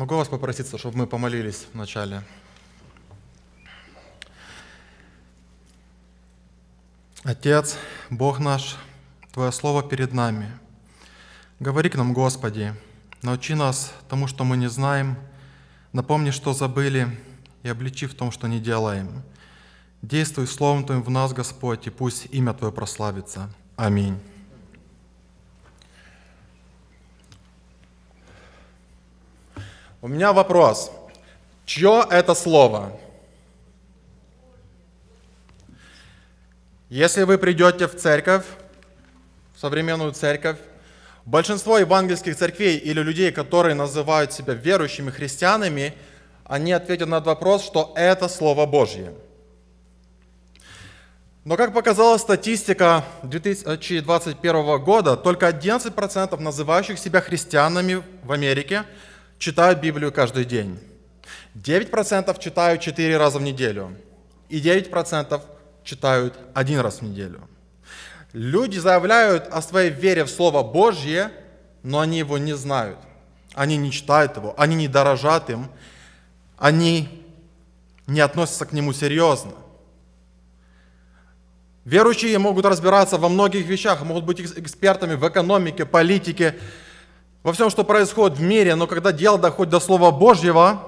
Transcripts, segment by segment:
Могу вас попроситься, чтобы мы помолились вначале? Отец, Бог наш, Твое Слово перед нами. Говори к нам, Господи, научи нас тому, что мы не знаем, напомни, что забыли, и обличи в том, что не делаем. Действуй Словом Твоим в нас, Господь, и пусть имя Твое прославится. Аминь. У меня вопрос. Чье это слово? Если вы придете в церковь, в современную церковь, большинство евангельских церквей или людей, которые называют себя верующими христианами, они ответят на этот вопрос, что это Слово Божье. Но, как показала статистика 2021 года, только 11% называющих себя христианами в Америке – читают Библию каждый день. 9% читают 4 раза в неделю. И 9% читают один раз в неделю. Люди заявляют о своей вере в Слово Божье, но они его не знают. Они не читают его, они не дорожат им, они не относятся к нему серьезно. Верующие могут разбираться во многих вещах, могут быть экспертами в экономике, политике, во всем, что происходит в мире, но когда дело доходит до Слова Божьего,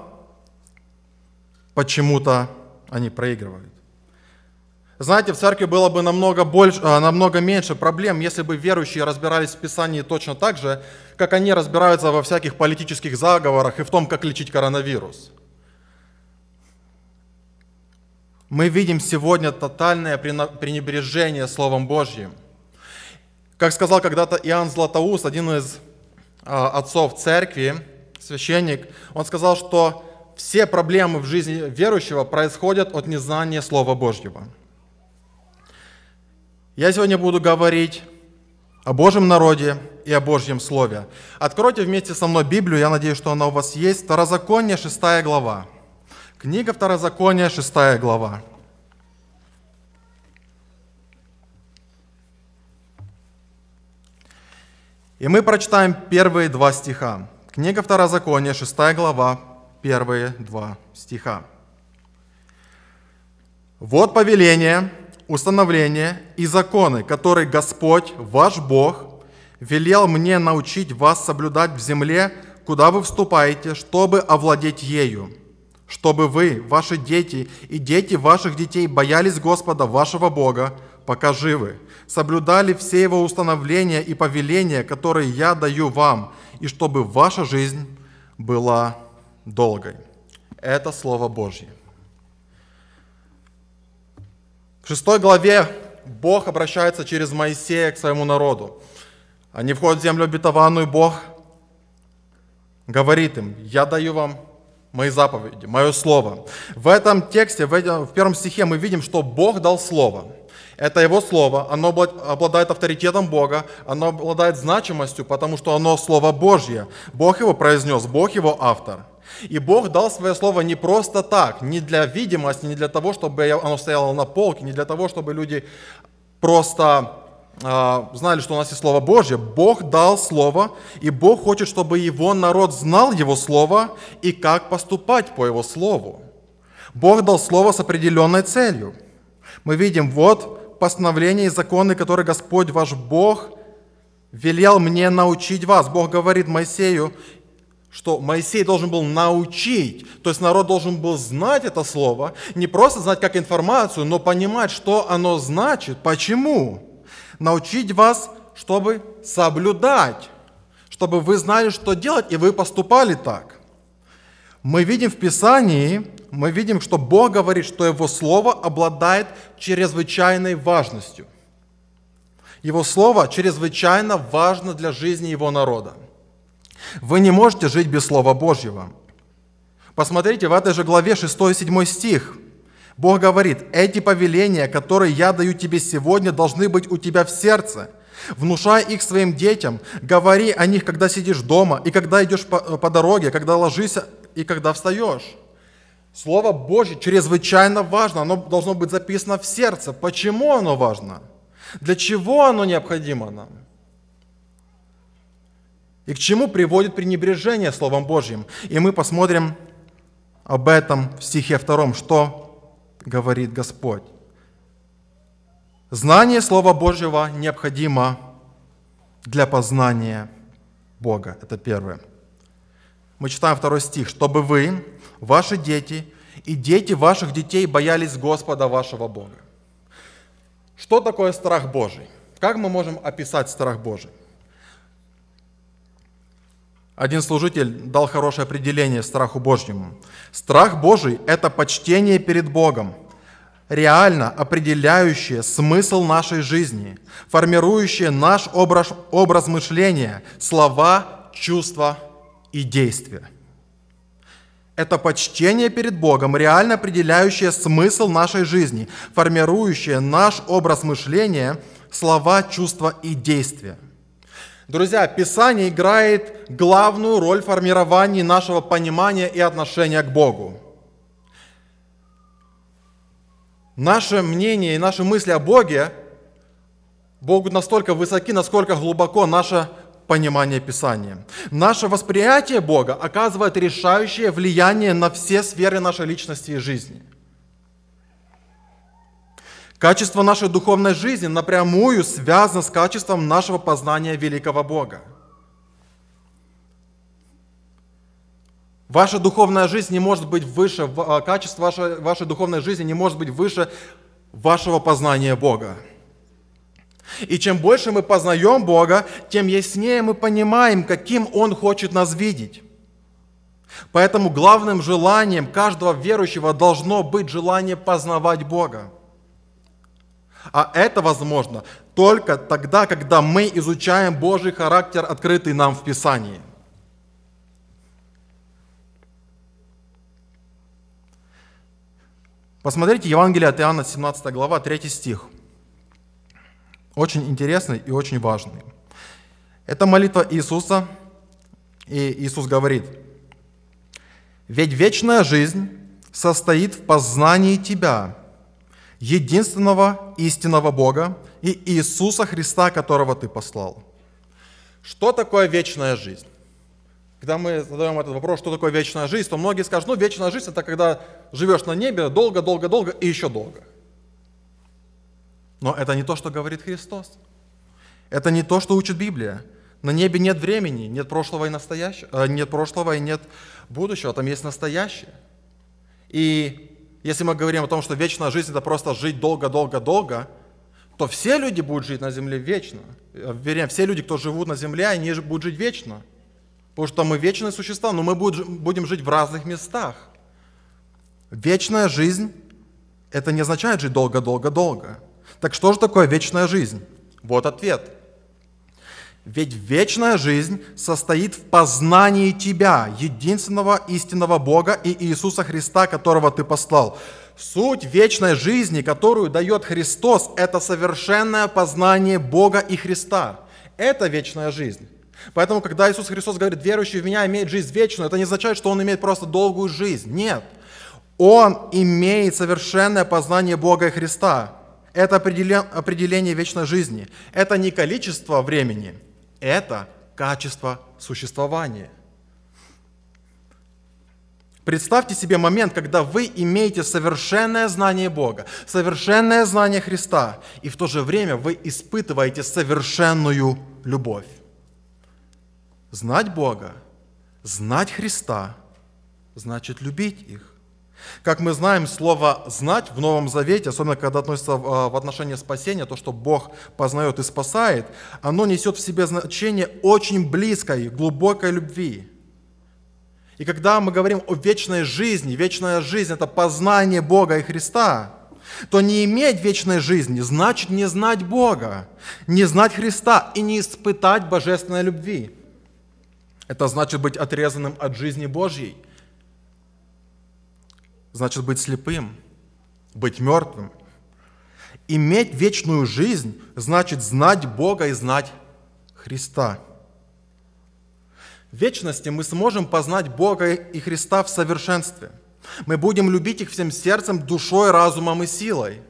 почему-то они проигрывают. Знаете, в церкви было бы намного, больше, а, намного меньше проблем, если бы верующие разбирались в Писании точно так же, как они разбираются во всяких политических заговорах и в том, как лечить коронавирус. Мы видим сегодня тотальное пренебрежение Словом Божьим. Как сказал когда-то Иоанн Златоуст, один из а, отцов церкви, священник, он сказал, что все проблемы в жизни верующего происходят от незнания Слова Божьего. Я сегодня буду говорить о Божьем народе и о Божьем Слове. Откройте вместе со мной Библию, я надеюсь, что она у вас есть. Второзаконие, 6 глава. Книга Второзакония, 6 глава. И мы прочитаем первые два стиха. Книга Второзакония, 6 глава, первые два стиха. «Вот повеление, установление и законы, которые Господь, ваш Бог, велел мне научить вас соблюдать в земле, куда вы вступаете, чтобы овладеть ею, чтобы вы, ваши дети и дети ваших детей боялись Господа, вашего Бога, пока живы, соблюдали все его установления и повеления, которые я даю вам, и чтобы ваша жизнь была долгой. Это Слово Божье. В шестой главе Бог обращается через Моисея к своему народу. Они входят в землю обетованную, Бог говорит им, я даю вам мои заповеди, мое слово. В этом тексте, в первом стихе мы видим, что Бог дал слово – это Его Слово, оно обладает авторитетом Бога, оно обладает значимостью, потому что оно Слово Божье. Бог его произнес, Бог его автор. И Бог дал свое слово не просто так, не для видимости, не для того, чтобы оно стояло на полке, не для того, чтобы люди просто э, знали, что у нас есть Слово Божье. Бог дал Слово, и Бог хочет, чтобы его народ знал Его Слово и как поступать по Его Слову. Бог дал Слово с определенной целью. Мы видим, вот постановления и законы, которые Господь ваш Бог велел мне научить вас. Бог говорит Моисею, что Моисей должен был научить, то есть народ должен был знать это слово, не просто знать как информацию, но понимать, что оно значит, почему. Научить вас, чтобы соблюдать, чтобы вы знали, что делать, и вы поступали так. Мы видим в Писании, мы видим, что Бог говорит, что Его Слово обладает чрезвычайной важностью. Его Слово чрезвычайно важно для жизни Его народа. Вы не можете жить без Слова Божьего. Посмотрите, в этой же главе 6 и 7 стих. Бог говорит, эти повеления, которые я даю тебе сегодня, должны быть у тебя в сердце. Внушай их своим детям, говори о них, когда сидишь дома и когда идешь по, э, по дороге, когда ложишься и когда встаешь. Слово Божье чрезвычайно важно, оно должно быть записано в сердце. Почему оно важно? Для чего оно необходимо нам? И к чему приводит пренебрежение Словом Божьим? И мы посмотрим об этом в стихе втором, что говорит Господь. Знание Слова Божьего необходимо для познания Бога. Это первое мы читаем второй стих, чтобы вы, ваши дети и дети ваших детей боялись Господа вашего Бога. Что такое страх Божий? Как мы можем описать страх Божий? Один служитель дал хорошее определение страху Божьему. Страх Божий – это почтение перед Богом, реально определяющее смысл нашей жизни, формирующее наш образ, образ мышления, слова, чувства, и действия. Это почтение перед Богом, реально определяющее смысл нашей жизни, формирующее наш образ мышления, слова, чувства и действия. Друзья, Писание играет главную роль в формировании нашего понимания и отношения к Богу. Наше мнение и наши мысли о Боге Богу настолько высоки, насколько глубоко наше понимание Писания. Наше восприятие Бога оказывает решающее влияние на все сферы нашей личности и жизни. Качество нашей духовной жизни напрямую связано с качеством нашего познания великого Бога. Ваша духовная жизнь не может быть выше, а, качество вашей, вашей духовной жизни не может быть выше вашего познания Бога. И чем больше мы познаем Бога, тем яснее мы понимаем, каким Он хочет нас видеть. Поэтому главным желанием каждого верующего должно быть желание познавать Бога. А это возможно только тогда, когда мы изучаем Божий характер, открытый нам в Писании. Посмотрите Евангелие от Иоанна, 17 глава, 3 стих – очень интересный и очень важный. Это молитва Иисуса, и Иисус говорит, «Ведь вечная жизнь состоит в познании Тебя, единственного истинного Бога и Иисуса Христа, которого Ты послал». Что такое вечная жизнь? Когда мы задаем этот вопрос, что такое вечная жизнь, то многие скажут, ну, вечная жизнь – это когда живешь на небе долго-долго-долго и еще долго. Но это не то, что говорит Христос. Это не то, что учит Библия. На небе нет времени, нет прошлого и настоящего, э, нет прошлого и нет будущего, там есть настоящее. И если мы говорим о том, что вечная жизнь – это просто жить долго-долго-долго, то все люди будут жить на земле вечно. Э, вернее, все люди, кто живут на земле, они будут жить вечно. Потому что мы вечные существа, но мы будем жить в разных местах. Вечная жизнь – это не означает жить долго-долго-долго. Так что же такое вечная жизнь? Вот ответ. Ведь вечная жизнь состоит в познании Тебя, единственного истинного Бога и Иисуса Христа, которого Ты послал. Суть вечной жизни, которую дает Христос, это совершенное познание Бога и Христа. Это вечная жизнь. Поэтому, когда Иисус Христос говорит, верующий в меня имеет жизнь вечную, это не означает, что он имеет просто долгую жизнь. Нет. Он имеет совершенное познание Бога и Христа. Это определение вечной жизни. Это не количество времени, это качество существования. Представьте себе момент, когда вы имеете совершенное знание Бога, совершенное знание Христа, и в то же время вы испытываете совершенную любовь. Знать Бога, знать Христа, значит любить их. Как мы знаем, слово «знать» в Новом Завете, особенно когда относится а, в отношении спасения, то, что Бог познает и спасает, оно несет в себе значение очень близкой, глубокой любви. И когда мы говорим о вечной жизни, вечная жизнь – это познание Бога и Христа, то не иметь вечной жизни значит не знать Бога, не знать Христа и не испытать божественной любви. Это значит быть отрезанным от жизни Божьей – значит быть слепым, быть мертвым. Иметь вечную жизнь значит знать Бога и знать Христа. В вечности мы сможем познать Бога и Христа в совершенстве. Мы будем любить их всем сердцем, душой, разумом и силой.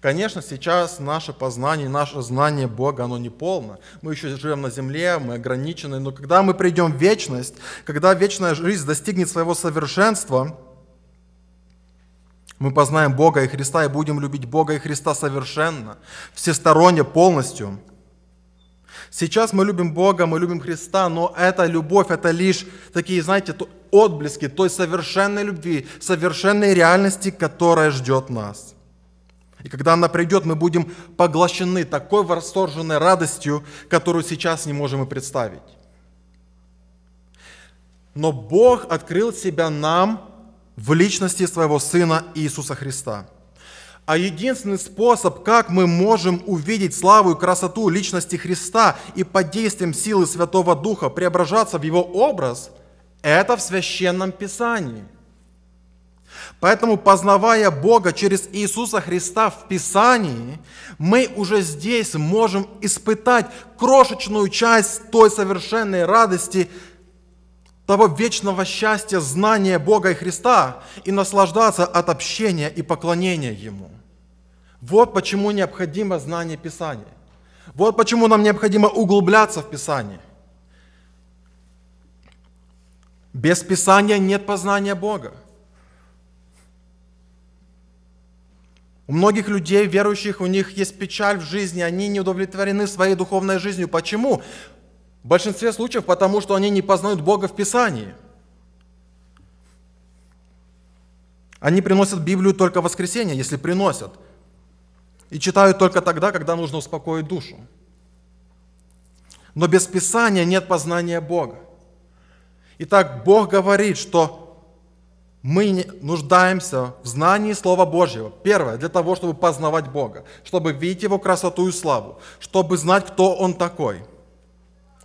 Конечно, сейчас наше познание, наше знание Бога, оно не полно. Мы еще живем на земле, мы ограничены, но когда мы придем в вечность, когда вечная жизнь достигнет своего совершенства – мы познаем Бога и Христа и будем любить Бога и Христа совершенно, всесторонне, полностью. Сейчас мы любим Бога, мы любим Христа, но эта любовь, это лишь такие, знаете, отблески той совершенной любви, совершенной реальности, которая ждет нас. И когда она придет, мы будем поглощены такой восторженной радостью, которую сейчас не можем и представить. Но Бог открыл себя нам в личности своего Сына Иисуса Христа. А единственный способ, как мы можем увидеть славу и красоту личности Христа и под действием силы Святого Духа преображаться в Его образ, это в Священном Писании. Поэтому, познавая Бога через Иисуса Христа в Писании, мы уже здесь можем испытать крошечную часть той совершенной радости, того вечного счастья, знания Бога и Христа и наслаждаться от общения и поклонения Ему. Вот почему необходимо знание Писания. Вот почему нам необходимо углубляться в Писание. Без Писания нет познания Бога. У многих людей, верующих, у них есть печаль в жизни, они не удовлетворены своей духовной жизнью. Почему? В большинстве случаев потому, что они не познают Бога в Писании. Они приносят Библию только в воскресенье, если приносят. И читают только тогда, когда нужно успокоить душу. Но без Писания нет познания Бога. Итак, Бог говорит, что мы нуждаемся в знании Слова Божьего. Первое, для того, чтобы познавать Бога, чтобы видеть Его красоту и славу, чтобы знать, кто Он такой –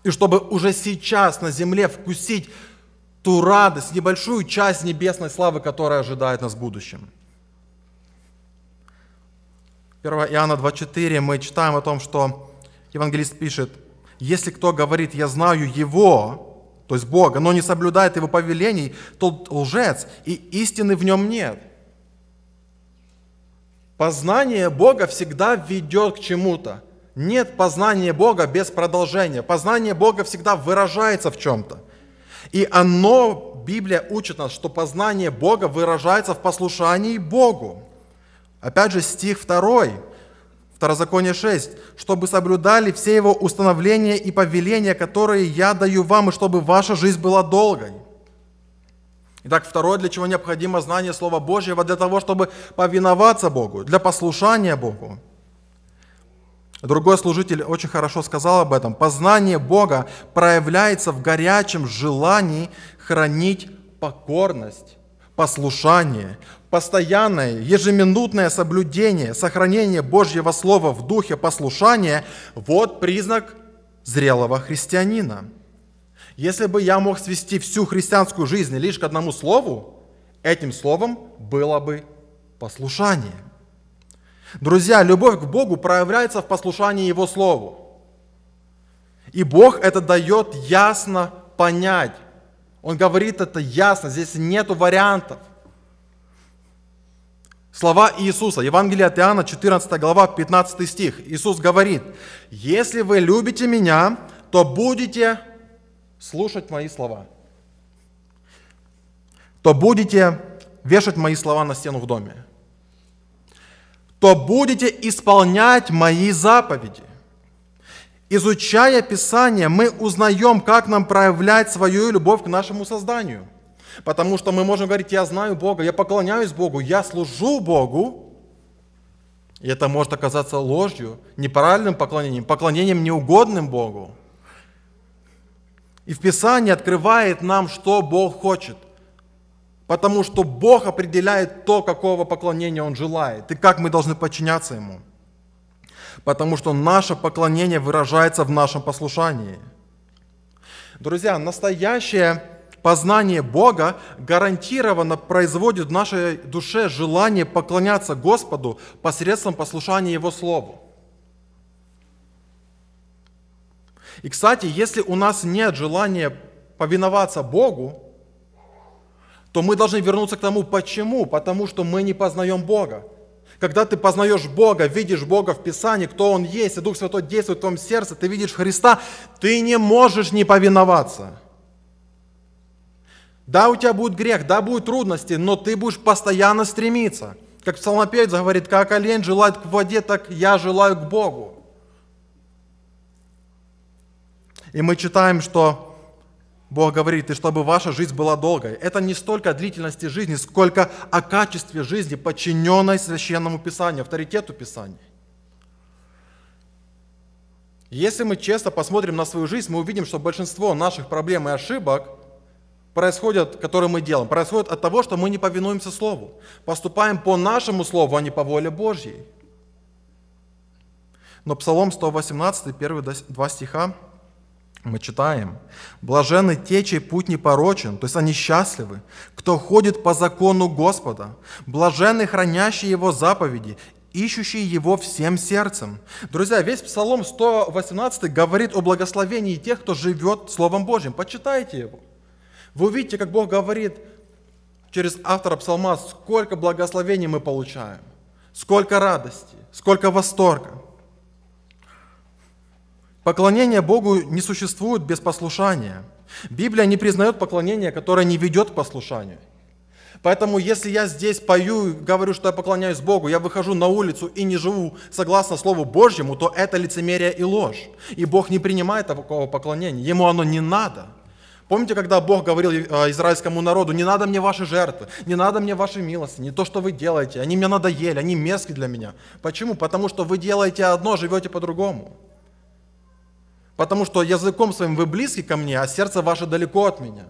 и чтобы уже сейчас на земле вкусить ту радость, небольшую часть небесной славы, которая ожидает нас в будущем. 1 Иоанна 2.4 мы читаем о том, что евангелист пишет, «Если кто говорит, я знаю Его, то есть Бога, но не соблюдает Его повелений, тот лжец, и истины в нем нет». Познание Бога всегда ведет к чему-то. Нет познания Бога без продолжения. Познание Бога всегда выражается в чем-то. И оно, Библия учит нас, что познание Бога выражается в послушании Богу. Опять же, стих 2, Второзаконие 6. «Чтобы соблюдали все его установления и повеления, которые я даю вам, и чтобы ваша жизнь была долгой». Итак, второе, для чего необходимо знание Слова Божьего, для того, чтобы повиноваться Богу, для послушания Богу. Другой служитель очень хорошо сказал об этом. Познание Бога проявляется в горячем желании хранить покорность, послушание, постоянное, ежеминутное соблюдение, сохранение Божьего Слова в духе послушания – вот признак зрелого христианина. Если бы я мог свести всю христианскую жизнь лишь к одному слову, этим словом было бы послушание – Друзья, любовь к Богу проявляется в послушании Его Слову. И Бог это дает ясно понять. Он говорит это ясно, здесь нет вариантов. Слова Иисуса, Евангелие от Иоанна, 14 глава, 15 стих. Иисус говорит, если вы любите меня, то будете слушать мои слова, то будете вешать мои слова на стену в доме то будете исполнять мои заповеди. Изучая Писание, мы узнаем, как нам проявлять свою любовь к нашему созданию. Потому что мы можем говорить, я знаю Бога, я поклоняюсь Богу, я служу Богу. И это может оказаться ложью, неправильным поклонением, поклонением неугодным Богу. И в Писании открывает нам, что Бог хочет. Потому что Бог определяет то, какого поклонения Он желает, и как мы должны подчиняться Ему. Потому что наше поклонение выражается в нашем послушании. Друзья, настоящее познание Бога гарантированно производит в нашей душе желание поклоняться Господу посредством послушания Его Слову. И, кстати, если у нас нет желания повиноваться Богу, то мы должны вернуться к тому, почему? Потому что мы не познаем Бога. Когда ты познаешь Бога, видишь Бога в Писании, кто Он есть, и Дух Святой действует в твоем сердце, ты видишь Христа, ты не можешь не повиноваться. Да, у тебя будет грех, да, будут трудности, но ты будешь постоянно стремиться. Как псалмопевец говорит, как олень желает к воде, так я желаю к Богу. И мы читаем, что Бог говорит, и чтобы ваша жизнь была долгой. Это не столько о длительности жизни, сколько о качестве жизни, подчиненной священному Писанию, авторитету Писания. Если мы честно посмотрим на свою жизнь, мы увидим, что большинство наших проблем и ошибок, происходят, которые мы делаем, происходят от того, что мы не повинуемся Слову. Поступаем по нашему Слову, а не по воле Божьей. Но Псалом 118, первые два стиха мы читаем, «Блажены те, чей путь не порочен, то есть они счастливы, кто ходит по закону Господа, блажены хранящие Его заповеди, ищущие Его всем сердцем». Друзья, весь Псалом 118 говорит о благословении тех, кто живет Словом Божьим. Почитайте его. Вы увидите, как Бог говорит через автора Псалма, сколько благословений мы получаем, сколько радости, сколько восторга. Поклонение Богу не существует без послушания. Библия не признает поклонение, которое не ведет к послушанию. Поэтому если я здесь пою и говорю, что я поклоняюсь Богу, я выхожу на улицу и не живу согласно Слову Божьему, то это лицемерие и ложь. И Бог не принимает такого поклонения. Ему оно не надо. Помните, когда Бог говорил э, израильскому народу, не надо мне ваши жертвы, не надо мне ваши милости, не то, что вы делаете, они мне надоели, они мерзкие для меня. Почему? Потому что вы делаете одно, живете по-другому потому что языком своим вы близки ко мне, а сердце ваше далеко от меня.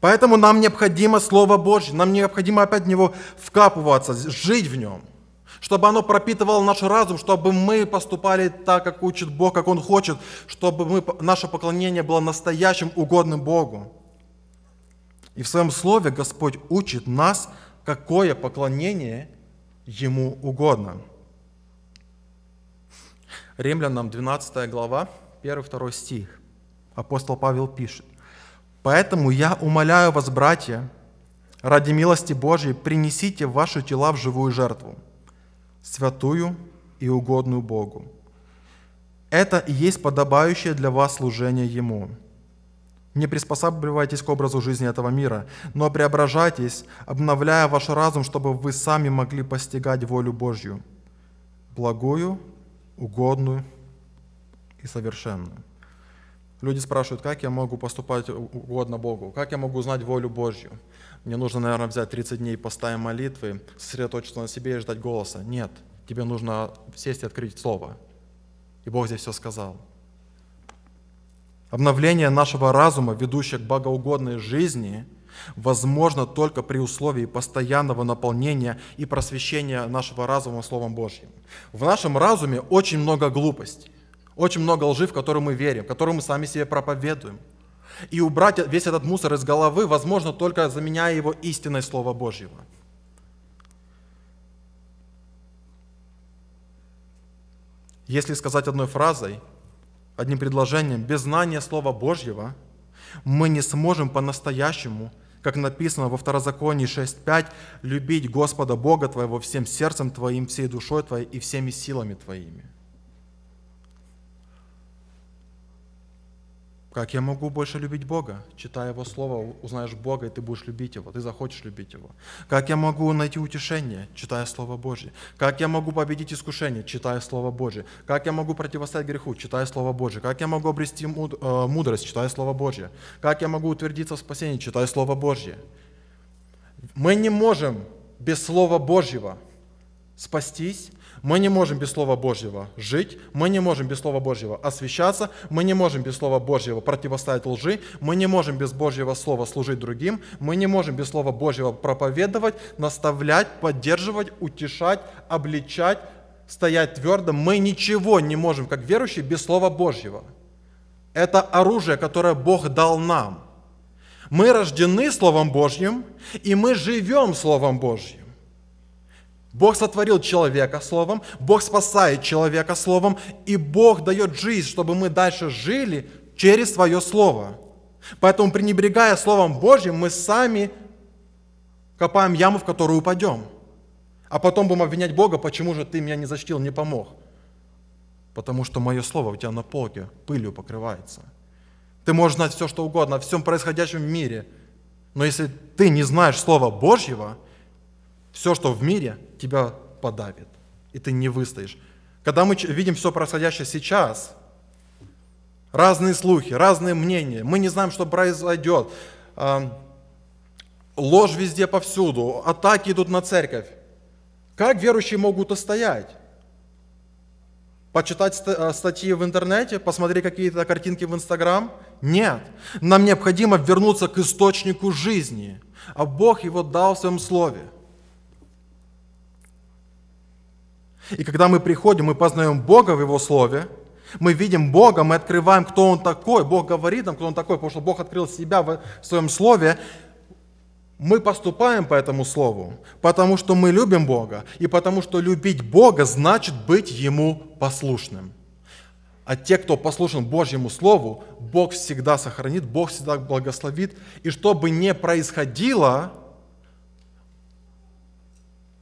Поэтому нам необходимо Слово Божье, нам необходимо опять в него вкапываться, жить в нем, чтобы оно пропитывало наш разум, чтобы мы поступали так, как учит Бог, как Он хочет, чтобы мы, наше поклонение было настоящим, угодным Богу. И в Своем Слове Господь учит нас, какое поклонение Ему угодно – Римлянам 12 глава, 1-2 стих. Апостол Павел пишет. «Поэтому я умоляю вас, братья, ради милости Божьей принесите ваши тела в живую жертву, святую и угодную Богу. Это и есть подобающее для вас служение Ему. Не приспосабливайтесь к образу жизни этого мира, но преображайтесь, обновляя ваш разум, чтобы вы сами могли постигать волю Божью, благую, угодную и совершенную. Люди спрашивают, как я могу поступать угодно Богу, как я могу узнать волю Божью. Мне нужно, наверное, взять 30 дней поста и молитвы, сосредоточиться на себе и ждать голоса. Нет, тебе нужно сесть и открыть Слово. И Бог здесь все сказал. Обновление нашего разума, ведущее к богоугодной жизни – возможно только при условии постоянного наполнения и просвещения нашего разума Словом Божьим. В нашем разуме очень много глупостей, очень много лжи, в которую мы верим, в которую мы сами себе проповедуем. И убрать весь этот мусор из головы возможно только заменяя его истиной Слова Божьего. Если сказать одной фразой, одним предложением, без знания Слова Божьего мы не сможем по-настоящему как написано во Второзаконии 6.5, любить Господа Бога твоего всем сердцем твоим, всей душой твоей и всеми силами твоими. Как я могу больше любить Бога? Читая Его Слово, узнаешь Бога, и ты будешь любить Его, ты захочешь любить Его. Как я могу найти утешение? Читая Слово Божье. Как я могу победить искушение? Читая Слово Божье. Как я могу противостоять греху? Читая Слово Божье. Как я могу обрести э, мудрость? Читая Слово Божье. Как я могу утвердиться в спасении? Читая Слово Божье. Мы не можем без Слова Божьего спастись, мы не можем без Слова Божьего жить, мы не можем без Слова Божьего освещаться, мы не можем без Слова Божьего противостоять лжи, мы не можем без Божьего Слова служить другим, мы не можем без Слова Божьего проповедовать, наставлять, поддерживать, утешать, обличать, стоять твердо. Мы ничего не можем, как верующие, без Слова Божьего. Это оружие, которое Бог дал нам. Мы рождены Словом Божьим, и мы живем Словом Божьим. Бог сотворил человека словом, Бог спасает человека словом, и Бог дает жизнь, чтобы мы дальше жили через свое слово. Поэтому, пренебрегая Словом Божьим, мы сами копаем яму, в которую упадем. А потом будем обвинять Бога, почему же ты меня не защитил, не помог. Потому что мое слово у тебя на полке пылью покрывается. Ты можешь знать все, что угодно, о всем происходящем в мире. Но если ты не знаешь Слова Божьего – все, что в мире, тебя подавит, и ты не выстоишь. Когда мы видим все происходящее сейчас, разные слухи, разные мнения, мы не знаем, что произойдет, ложь везде повсюду, атаки идут на церковь. Как верующие могут устоять? Почитать э, статьи в интернете, посмотреть какие-то картинки в Инстаграм? Нет. Нам необходимо вернуться к источнику жизни. А Бог его дал в своем Слове – И когда мы приходим, мы познаем Бога в Его Слове, мы видим Бога, мы открываем, кто Он такой. Бог говорит нам, кто Он такой, потому что Бог открыл себя в Своем Слове. Мы поступаем по этому Слову, потому что мы любим Бога, и потому что любить Бога значит быть Ему послушным. А те, кто послушен Божьему Слову, Бог всегда сохранит, Бог всегда благословит. И что бы ни происходило,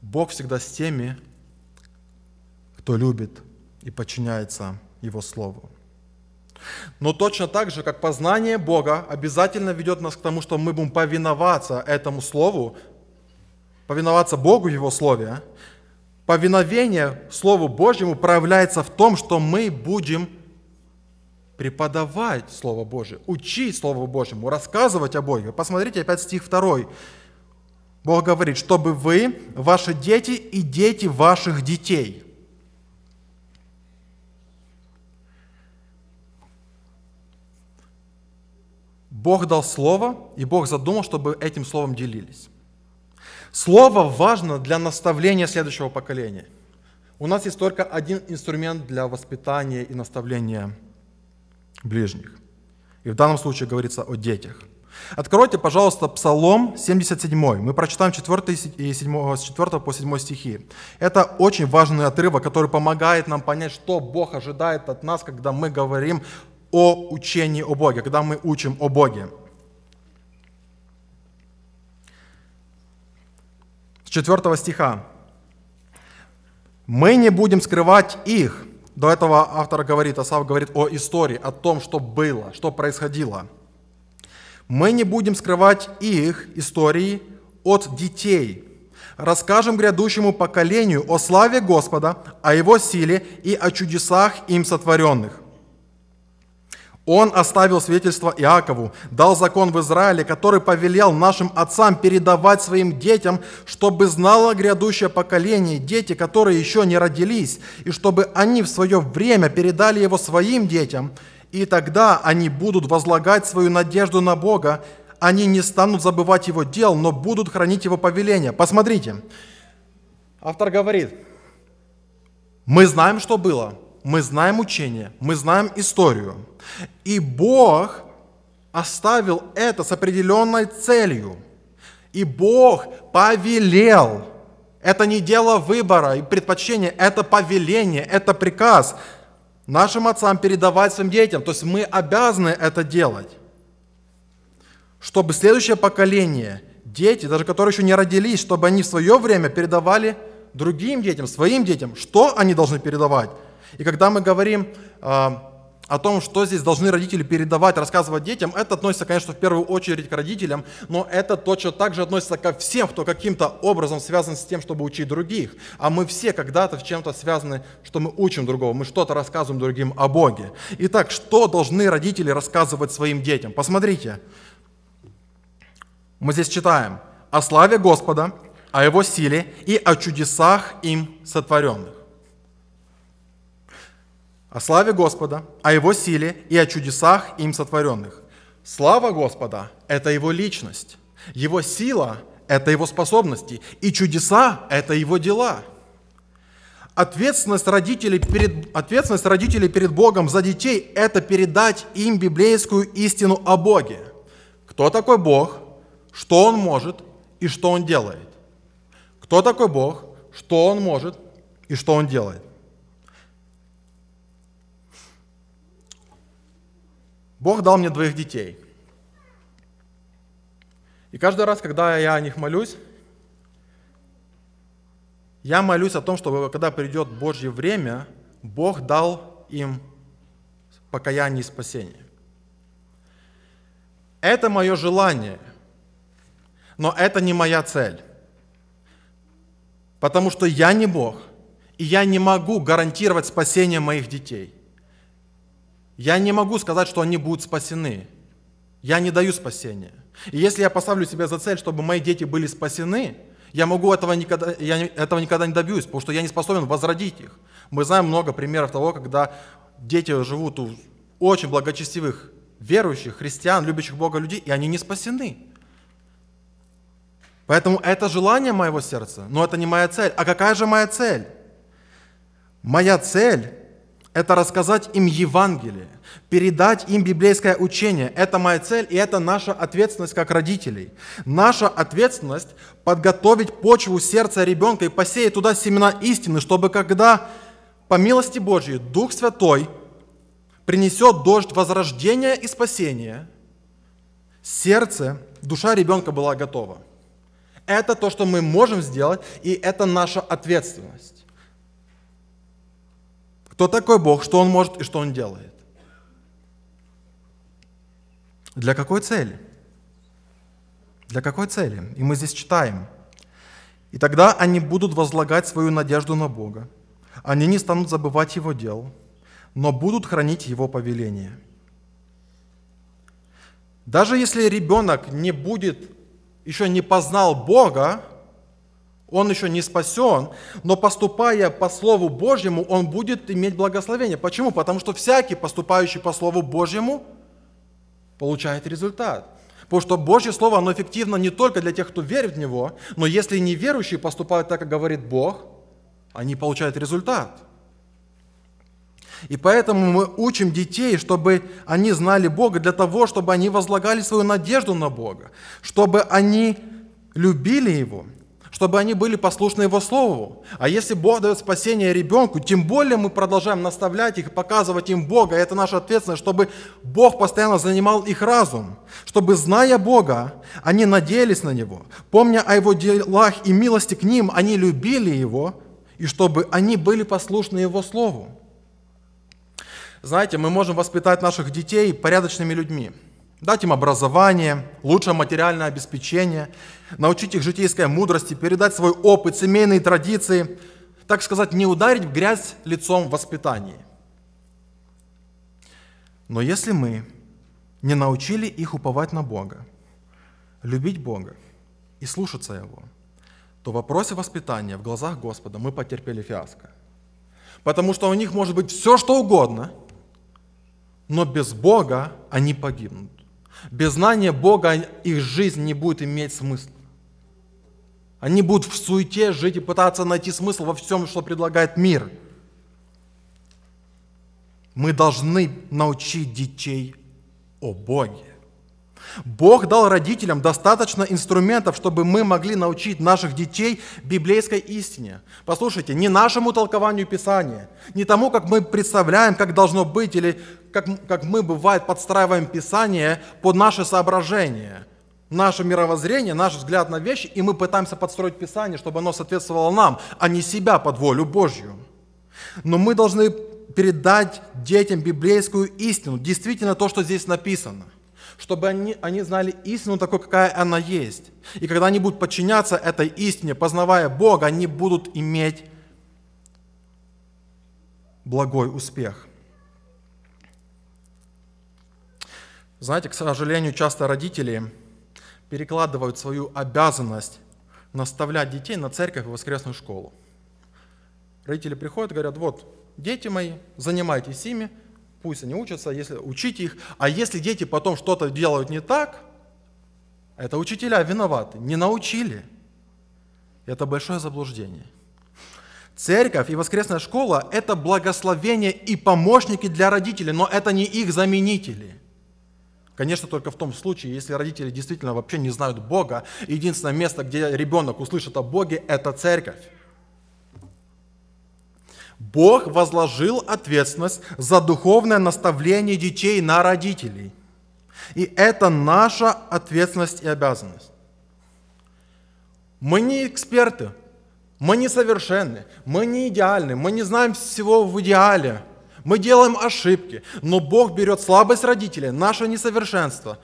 Бог всегда с теми, кто любит и подчиняется Его Слову. Но точно так же, как познание Бога обязательно ведет нас к тому, что мы будем повиноваться этому Слову, повиноваться Богу в Его Слове, повиновение Слову Божьему проявляется в том, что мы будем преподавать Слово Божье, учить Слово Божьему, рассказывать о Боге. Посмотрите опять стих 2. Бог говорит, чтобы вы, ваши дети и дети ваших детей – Бог дал слово, и Бог задумал, чтобы этим словом делились. Слово важно для наставления следующего поколения. У нас есть только один инструмент для воспитания и наставления ближних. И в данном случае говорится о детях. Откройте, пожалуйста, Псалом 77. Мы прочитаем 4 и 7, э, с 4 по 7 стихи. Это очень важный отрывок, который помогает нам понять, что Бог ожидает от нас, когда мы говорим о учении о Боге, когда мы учим о Боге. С 4 стиха. «Мы не будем скрывать их». До этого автор говорит, Асав говорит о истории, о том, что было, что происходило. «Мы не будем скрывать их истории от детей». Расскажем грядущему поколению о славе Господа, о Его силе и о чудесах им сотворенных – он оставил свидетельство Иакову, дал закон в Израиле, который повелел нашим отцам передавать своим детям, чтобы знало грядущее поколение, дети, которые еще не родились, и чтобы они в свое время передали его своим детям, и тогда они будут возлагать свою надежду на Бога, они не станут забывать его дел, но будут хранить его повеления. Посмотрите, автор говорит, мы знаем, что было, мы знаем учение, мы знаем историю – и Бог оставил это с определенной целью. И Бог повелел. Это не дело выбора и предпочтения, это повеление, это приказ нашим отцам передавать своим детям. То есть мы обязаны это делать, чтобы следующее поколение, дети, даже которые еще не родились, чтобы они в свое время передавали другим детям, своим детям, что они должны передавать. И когда мы говорим, а, о том, что здесь должны родители передавать, рассказывать детям, это относится, конечно, в первую очередь к родителям, но это точно так же относится ко всем, кто каким-то образом связан с тем, чтобы учить других. А мы все когда-то в чем-то связаны, что мы учим другого, мы что-то рассказываем другим о Боге. Итак, что должны родители рассказывать своим детям? Посмотрите, мы здесь читаем о славе Господа, о Его силе и о чудесах им сотворенных о славе Господа, о Его силе и о чудесах им сотворенных. Слава Господа – это Его личность, Его сила – это Его способности, и чудеса – это Его дела. Ответственность родителей, перед, ответственность родителей перед Богом за детей – это передать им библейскую истину о Боге. Кто такой Бог, что Он может и что Он делает. Кто такой Бог, что Он может и что Он делает. Бог дал мне двоих детей. И каждый раз, когда я о них молюсь, я молюсь о том, чтобы когда придет Божье время, Бог дал им покаяние и спасение. Это мое желание, но это не моя цель. Потому что я не Бог, и я не могу гарантировать спасение моих детей. Я не могу сказать, что они будут спасены. Я не даю спасения. И если я поставлю себя за цель, чтобы мои дети были спасены, я могу этого никогда, я этого никогда не добьюсь, потому что я не способен возродить их. Мы знаем много примеров того, когда дети живут у очень благочестивых верующих, христиан, любящих Бога людей, и они не спасены. Поэтому это желание моего сердца, но это не моя цель. А какая же моя цель? Моя цель это рассказать им Евангелие, передать им библейское учение. Это моя цель и это наша ответственность как родителей. Наша ответственность подготовить почву сердца ребенка и посеять туда семена истины, чтобы когда, по милости Божьей, Дух Святой принесет дождь возрождения и спасения, сердце, душа ребенка была готова. Это то, что мы можем сделать, и это наша ответственность. Кто такой Бог, что Он может и что Он делает. Для какой цели? Для какой цели? И мы здесь читаем. И тогда они будут возлагать свою надежду на Бога. Они не станут забывать Его дел, но будут хранить Его повеление. Даже если ребенок не будет, еще не познал Бога, он еще не спасен, но поступая по Слову Божьему, он будет иметь благословение. Почему? Потому что всякий, поступающий по Слову Божьему, получает результат. Потому что Божье Слово, оно эффективно не только для тех, кто верит в Него, но если неверующие поступают так, как говорит Бог, они получают результат. И поэтому мы учим детей, чтобы они знали Бога, для того, чтобы они возлагали свою надежду на Бога, чтобы они любили Его, чтобы они были послушны Его Слову. А если Бог дает спасение ребенку, тем более мы продолжаем наставлять их, показывать им Бога. Это наша ответственность, чтобы Бог постоянно занимал их разум, чтобы, зная Бога, они надеялись на Него. Помня о Его делах и милости к ним, они любили Его, и чтобы они были послушны Его Слову. Знаете, мы можем воспитать наших детей порядочными людьми – дать им образование, лучшее материальное обеспечение, научить их житейской мудрости, передать свой опыт, семейные традиции, так сказать, не ударить в грязь лицом в воспитании. Но если мы не научили их уповать на Бога, любить Бога и слушаться Его, то в вопросе воспитания в глазах Господа мы потерпели фиаско. Потому что у них может быть все, что угодно, но без Бога они погибнут. Без знания Бога их жизнь не будет иметь смысла. Они будут в суете жить и пытаться найти смысл во всем, что предлагает мир. Мы должны научить детей о Боге. Бог дал родителям достаточно инструментов, чтобы мы могли научить наших детей библейской истине. Послушайте, не нашему толкованию Писания, не тому, как мы представляем, как должно быть, или как, как мы, бывает, подстраиваем Писание под наше соображение, наше мировоззрение, наш взгляд на вещи, и мы пытаемся подстроить Писание, чтобы оно соответствовало нам, а не себя под волю Божью. Но мы должны передать детям библейскую истину, действительно то, что здесь написано – чтобы они, они знали истину такой, какая она есть. И когда они будут подчиняться этой истине, познавая Бога, они будут иметь благой успех. Знаете, к сожалению, часто родители перекладывают свою обязанность наставлять детей на церковь и воскресную школу. Родители приходят и говорят, вот, дети мои, занимайтесь ими, пусть они учатся, а если учите их. А если дети потом что-то делают не так, это учителя виноваты, не научили. Это большое заблуждение. Церковь и воскресная школа – это благословение и помощники для родителей, но это не их заменители. Конечно, только в том случае, если родители действительно вообще не знают Бога, единственное место, где ребенок услышит о Боге – это церковь. Бог возложил ответственность за духовное наставление детей на родителей. И это наша ответственность и обязанность. Мы не эксперты, мы не совершенны, мы не идеальны, мы не знаем всего в идеале. Мы делаем ошибки, но Бог берет слабость родителей, наше несовершенство,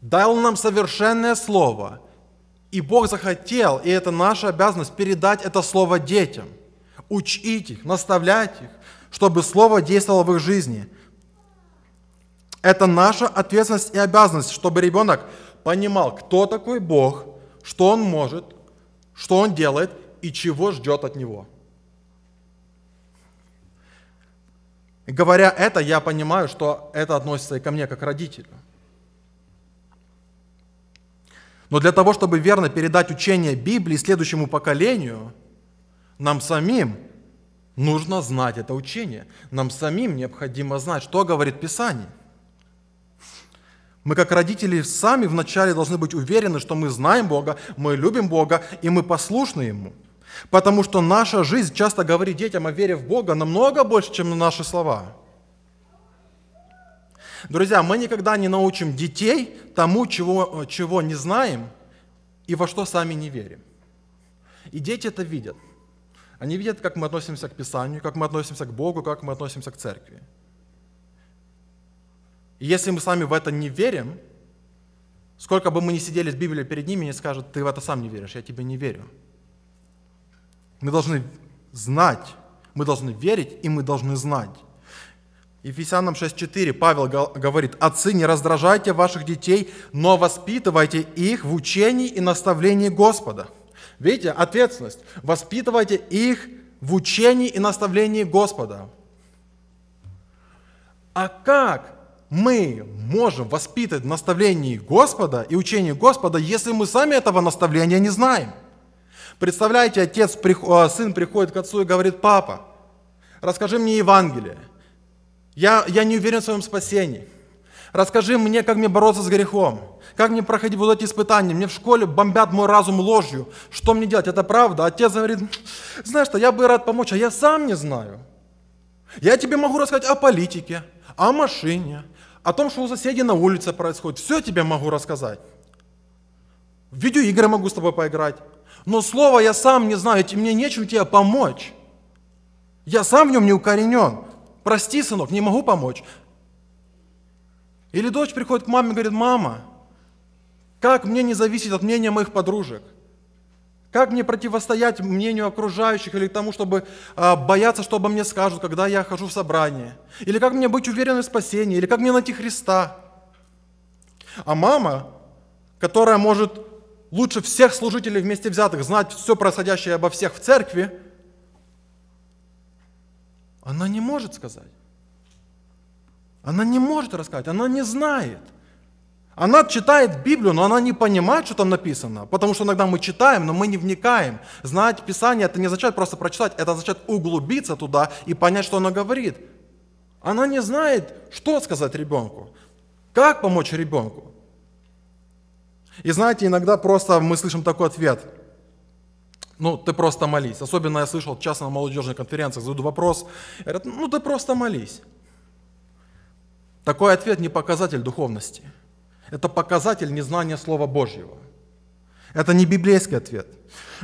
дал нам совершенное слово. И Бог захотел, и это наша обязанность, передать это слово детям – учить их, наставлять их, чтобы Слово действовало в их жизни. Это наша ответственность и обязанность, чтобы ребенок понимал, кто такой Бог, что Он может, что Он делает и чего ждет от Него. Говоря это, я понимаю, что это относится и ко мне как родителю. Но для того, чтобы верно передать учение Библии следующему поколению – нам самим нужно знать это учение. Нам самим необходимо знать, что говорит Писание. Мы как родители сами вначале должны быть уверены, что мы знаем Бога, мы любим Бога и мы послушны Ему. Потому что наша жизнь часто говорит детям о вере в Бога намного больше, чем на наши слова. Друзья, мы никогда не научим детей тому, чего, чего не знаем и во что сами не верим. И дети это видят – они видят, как мы относимся к Писанию, как мы относимся к Богу, как мы относимся к церкви. И если мы сами в это не верим, сколько бы мы ни сидели с Библией перед ними, они скажут, ты в это сам не веришь, я тебе не верю. Мы должны знать, мы должны верить, и мы должны знать. Ефесянам 6.4 Павел говорит, «Отцы, не раздражайте ваших детей, но воспитывайте их в учении и наставлении Господа». Видите, ответственность. Воспитывайте их в учении и наставлении Господа. А как мы можем воспитывать в наставлении Господа и учении Господа, если мы сами этого наставления не знаем? Представляете, отец, э, сын приходит к отцу и говорит, папа, расскажи мне Евангелие. Я, я не уверен в своем спасении. Расскажи мне, как мне бороться с грехом. Как мне проходить вот эти испытания? Мне в школе бомбят мой разум ложью. Что мне делать? Это правда. Отец говорит, знаешь что, я бы рад помочь, а я сам не знаю. Я тебе могу рассказать о политике, о машине, о том, что у соседей на улице происходит. Все тебе могу рассказать. В видеоигры могу с тобой поиграть. Но слово я сам не знаю, и мне нечем тебе помочь. Я сам в нем не укоренен. Прости, сынок, не могу помочь. Или дочь приходит к маме и говорит, мама, как мне не зависеть от мнения моих подружек? Как мне противостоять мнению окружающих или тому, чтобы э, бояться, что обо мне скажут, когда я хожу в собрание? Или как мне быть уверенным в спасении? Или как мне найти Христа? А мама, которая может лучше всех служителей вместе взятых знать все происходящее обо всех в церкви, она не может сказать. Она не может рассказать, она не знает – она читает Библию, но она не понимает, что там написано, потому что иногда мы читаем, но мы не вникаем. Знать Писание – это не означает просто прочитать, это означает углубиться туда и понять, что оно говорит. Она не знает, что сказать ребенку, как помочь ребенку. И знаете, иногда просто мы слышим такой ответ – ну, ты просто молись. Особенно я слышал часто на молодежных конференциях, задаю вопрос, говорят, ну ты просто молись. Такой ответ не показатель духовности – это показатель незнания Слова Божьего. Это не библейский ответ.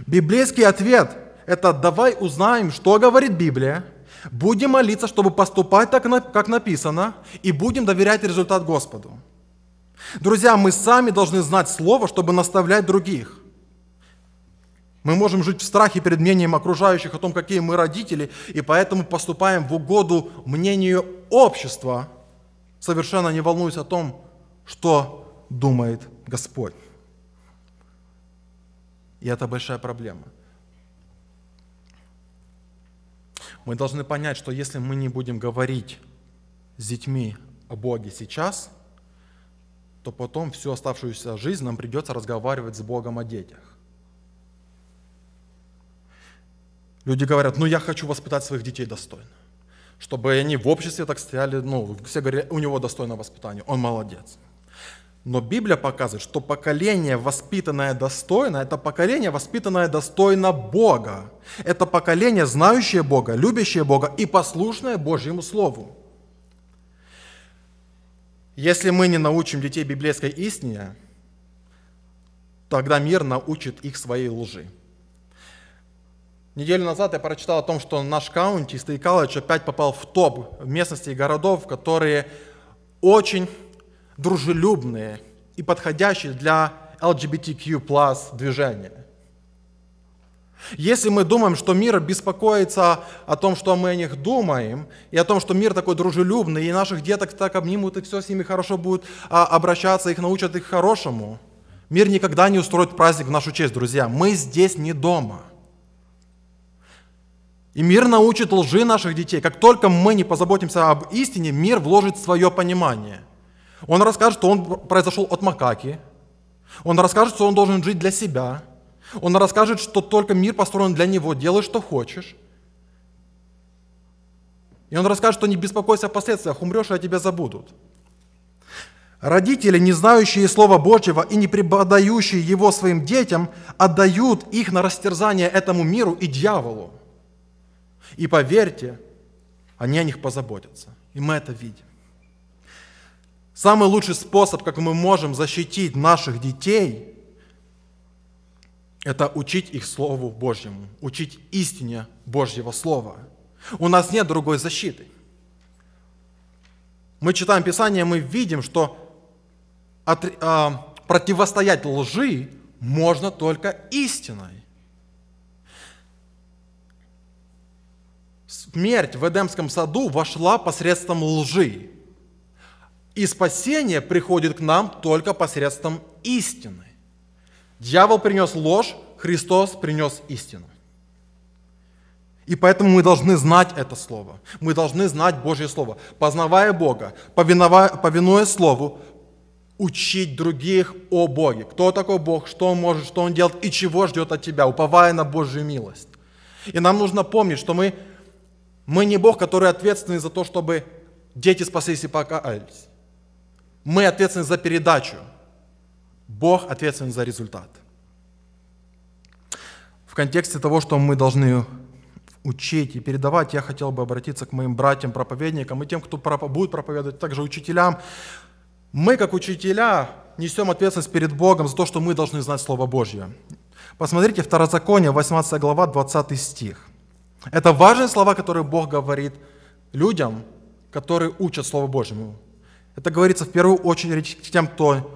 Библейский ответ – это давай узнаем, что говорит Библия, будем молиться, чтобы поступать так, как написано, и будем доверять результат Господу. Друзья, мы сами должны знать Слово, чтобы наставлять других. Мы можем жить в страхе перед мнением окружающих о том, какие мы родители, и поэтому поступаем в угоду мнению общества, совершенно не волнуясь о том, что думает Господь. И это большая проблема. Мы должны понять, что если мы не будем говорить с детьми о Боге сейчас, то потом всю оставшуюся жизнь нам придется разговаривать с Богом о детях. Люди говорят, ну я хочу воспитать своих детей достойно. Чтобы они в обществе так стояли, ну, все говорили, у него достойное воспитание, он молодец. Но Библия показывает, что поколение, воспитанное достойно, это поколение, воспитанное достойно Бога. Это поколение, знающее Бога, любящее Бога и послушное Божьему Слову. Если мы не научим детей библейской истине, тогда мир научит их своей лжи. Неделю назад я прочитал о том, что наш каунти, Стейкалыч, опять попал в топ местностей и городов, которые очень дружелюбные и подходящие для LGBTQ движения. Если мы думаем, что мир беспокоится о том, что мы о них думаем, и о том, что мир такой дружелюбный, и наших деток так обнимут, и все с ними хорошо будет а, обращаться, их научат их хорошему, мир никогда не устроит праздник в нашу честь, друзья. Мы здесь не дома. И мир научит лжи наших детей. Как только мы не позаботимся об истине, мир вложит свое понимание. Он расскажет, что он произошел от макаки. Он расскажет, что он должен жить для себя. Он расскажет, что только мир построен для него, делай, что хочешь. И он расскажет, что не беспокойся о последствиях, умрешь, и о тебе забудут. Родители, не знающие Слова Божьего и не преподающие его своим детям, отдают их на растерзание этому миру и дьяволу. И поверьте, они о них позаботятся. И мы это видим. Самый лучший способ, как мы можем защитить наших детей, это учить их Слову Божьему, учить истине Божьего Слова. У нас нет другой защиты. Мы читаем Писание, мы видим, что от, а, противостоять лжи можно только истиной. Смерть в Эдемском саду вошла посредством лжи. И спасение приходит к нам только посредством истины. Дьявол принес ложь, Христос принес истину. И поэтому мы должны знать это Слово. Мы должны знать Божье Слово. Познавая Бога, повиновая, повинуя Слову, учить других о Боге. Кто такой Бог, что Он может, что Он делает и чего ждет от тебя, уповая на Божью милость. И нам нужно помнить, что мы, мы не Бог, который ответственный за то, чтобы дети спаслись и покаялись. Мы ответственны за передачу. Бог ответственен за результат. В контексте того, что мы должны учить и передавать, я хотел бы обратиться к моим братьям-проповедникам и тем, кто будет проповедовать, также учителям. Мы, как учителя, несем ответственность перед Богом за то, что мы должны знать Слово Божье. Посмотрите, Второзаконие, 18 глава, 20 стих. Это важные слова, которые Бог говорит людям, которые учат Слово Божьему. Это говорится в первую очередь тем, кто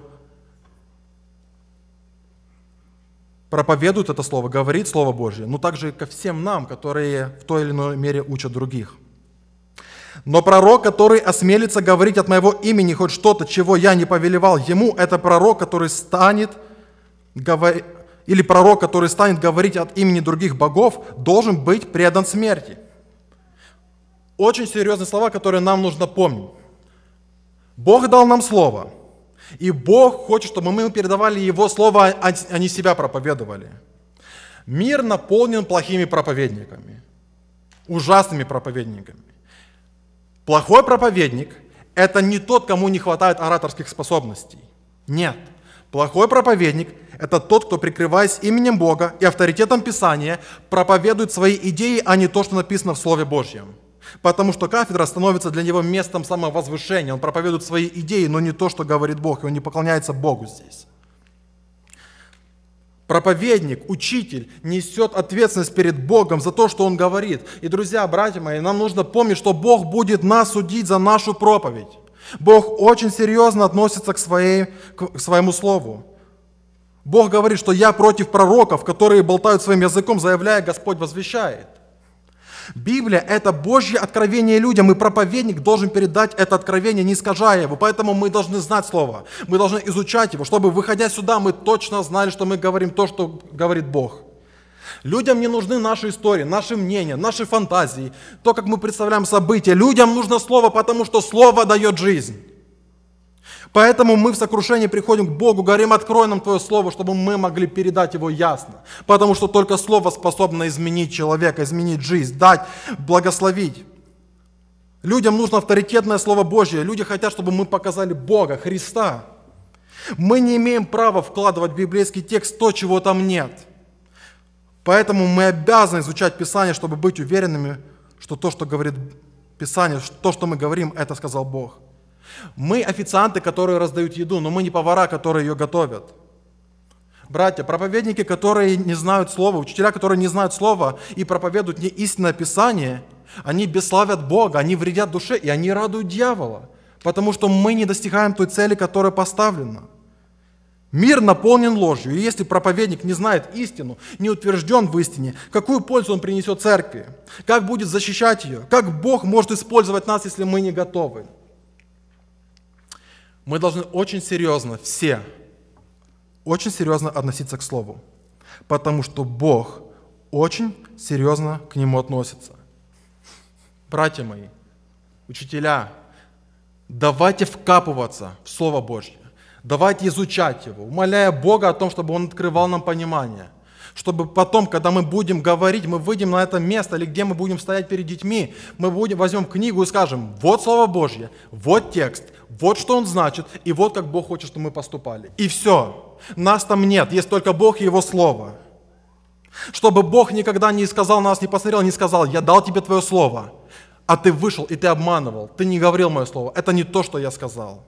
проповедует это слово, говорит Слово Божье, но также и ко всем нам, которые в той или иной мере учат других. Но пророк, который осмелится говорить от моего имени хоть что-то, чего я не повелевал ему, это пророк, который станет говорить, или пророк, который станет говорить от имени других богов, должен быть предан смерти. Очень серьезные слова, которые нам нужно помнить. Бог дал нам слово. И Бог хочет, чтобы мы передавали Его слово, а, а не себя проповедовали. Мир наполнен плохими проповедниками, ужасными проповедниками. Плохой проповедник – это не тот, кому не хватает ораторских способностей. Нет. Плохой проповедник – это тот, кто, прикрываясь именем Бога и авторитетом Писания, проповедует свои идеи, а не то, что написано в Слове Божьем – Потому что кафедра становится для него местом самовозвышения. Он проповедует свои идеи, но не то, что говорит Бог, и он не поклоняется Богу здесь. Проповедник, учитель несет ответственность перед Богом за то, что он говорит. И, друзья, братья мои, нам нужно помнить, что Бог будет нас судить за нашу проповедь. Бог очень серьезно относится к, своей, к своему слову. Бог говорит, что я против пророков, которые болтают своим языком, заявляя, Господь возвещает. Библия – это Божье откровение людям, и проповедник должен передать это откровение, не искажая его. Поэтому мы должны знать Слово, мы должны изучать его, чтобы, выходя сюда, мы точно знали, что мы говорим то, что говорит Бог. Людям не нужны наши истории, наши мнения, наши фантазии, то, как мы представляем события. Людям нужно Слово, потому что Слово дает жизнь. Поэтому мы в сокрушении приходим к Богу, говорим, открой нам Твое Слово, чтобы мы могли передать его ясно. Потому что только Слово способно изменить человека, изменить жизнь, дать, благословить. Людям нужно авторитетное Слово Божье. Люди хотят, чтобы мы показали Бога, Христа. Мы не имеем права вкладывать в библейский текст то, чего там нет. Поэтому мы обязаны изучать Писание, чтобы быть уверенными, что то, что говорит Писание, то, что мы говорим, это сказал Бог. Мы официанты, которые раздают еду, но мы не повара, которые ее готовят. Братья, проповедники, которые не знают слова, учителя, которые не знают слова и проповедуют не истинное Писание, они бесславят Бога, они вредят душе и они радуют дьявола, потому что мы не достигаем той цели, которая поставлена. Мир наполнен ложью, и если проповедник не знает истину, не утвержден в истине, какую пользу он принесет церкви, как будет защищать ее, как Бог может использовать нас, если мы не готовы – мы должны очень серьезно все, очень серьезно относиться к Слову, потому что Бог очень серьезно к нему относится. Братья мои, учителя, давайте вкапываться в Слово Божье, давайте изучать его, умоляя Бога о том, чтобы Он открывал нам понимание – чтобы потом, когда мы будем говорить, мы выйдем на это место или где мы будем стоять перед детьми, мы будем, возьмем книгу и скажем, вот Слово Божье, вот текст, вот что он значит, и вот как Бог хочет, чтобы мы поступали. И все. Нас там нет, есть только Бог и Его Слово. Чтобы Бог никогда не сказал нас, не посмотрел, не сказал, я дал тебе твое Слово, а ты вышел и ты обманывал, ты не говорил мое Слово, это не то, что я сказал.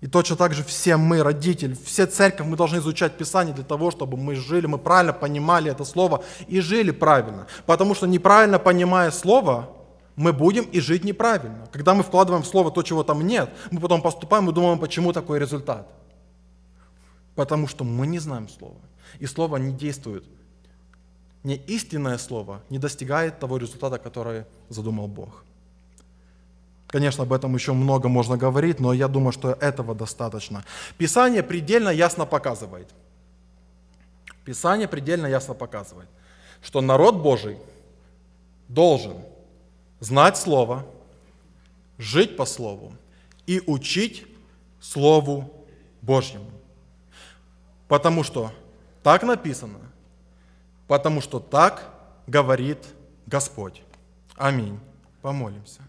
И точно так же все мы, родители, все церковь, мы должны изучать Писание для того, чтобы мы жили, мы правильно понимали это слово и жили правильно. Потому что неправильно понимая слово, мы будем и жить неправильно. Когда мы вкладываем в слово то, чего там нет, мы потом поступаем и думаем, почему такой результат. Потому что мы не знаем слова. И слово не действует. Не истинное слово не достигает того результата, который задумал Бог. Конечно, об этом еще много можно говорить, но я думаю, что этого достаточно. Писание предельно ясно показывает. Писание предельно ясно показывает, что народ Божий должен знать Слово, жить по Слову и учить Слову Божьему. Потому что так написано, потому что так говорит Господь. Аминь. Помолимся.